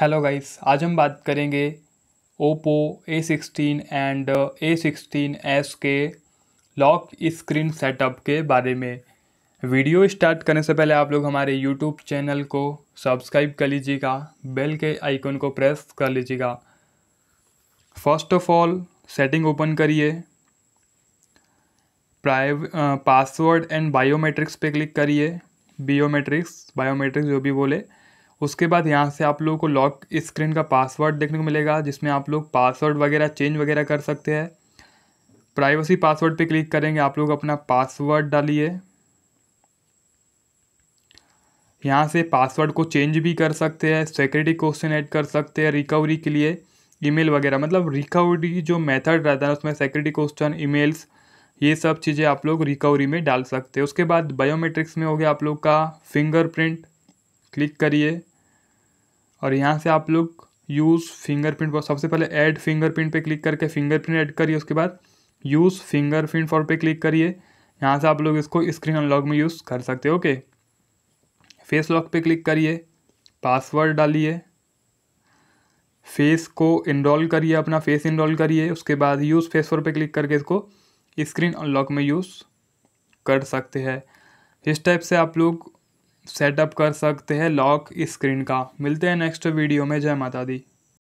hello guys आज हम बात करेंगे Oppo A sixteen and A sixteen S के लॉक स्क्रीन सेटअप के बारे में वीडियो स्टार्ट करने से पहले आप लोग हमारे यूट्यूब चैनल को सब्सक्राइब कर लीजिएगा बेल के आइकन को प्रेस कर लीजिएगा first of all setting open करिए प्राइव पासवर्ड एंड बायोमेट्रिक्स पे क्लिक करिए बायोमेट्रिक्स बायोमेट्रिक्स जो भी बोले उसके बाद यहाँ से आप लोगों को लॉक स्क्रीन का पासवर्ड देखने को मिलेगा जिसमें आप लोग पासवर्ड वगैरह चेंज वगैरह कर सकते हैं प्राइवेसी पासवर्ड पे क्लिक करेंगे आप लोग अपना पासवर्ड डालिए यहाँ से पासवर्ड को चेंज भी कर सकते हैं सिक्योरिटी क्वेश्चन ऐड कर सकते हैं रिकवरी के लिए ईमेल वगैरह मतलब रिकवरी जो मेथड रहता है उसमें सिक्योरिटी क्वेश्चन ईमेल्स ये सब चीज़ें आप लोग रिकवरी में डाल सकते हैं उसके बाद बायोमेट्रिक्स में हो गया आप लोग का फिंगरप्रिंट क्लिक करिए और यहाँ से आप लोग यूज़ फिंगरप्रिंट पर सबसे पहले ऐड फिंगरप्रिंट पे क्लिक करके फिंगरप्रिंट ऐड करिए उसके बाद यूज़ फिंगरप्रिंट फॉर पे क्लिक करिए यहाँ से आप लोग इसको स्क्रीन अनलॉक में यूज़ कर सकते हो ओके फेस लॉक पे क्लिक करिए पासवर्ड डालिए फेस को इनरोल करिए अपना फेस इनरोल करिए उसके बाद यूज़ फेस फॉर पे क्लिक करके इसको स्क्रीन अनलॉक में यूज़ कर सकते हैं इस टाइप से आप लोग सेटअप कर सकते हैं लॉक स्क्रीन का मिलते हैं नेक्स्ट वीडियो में जय माता दी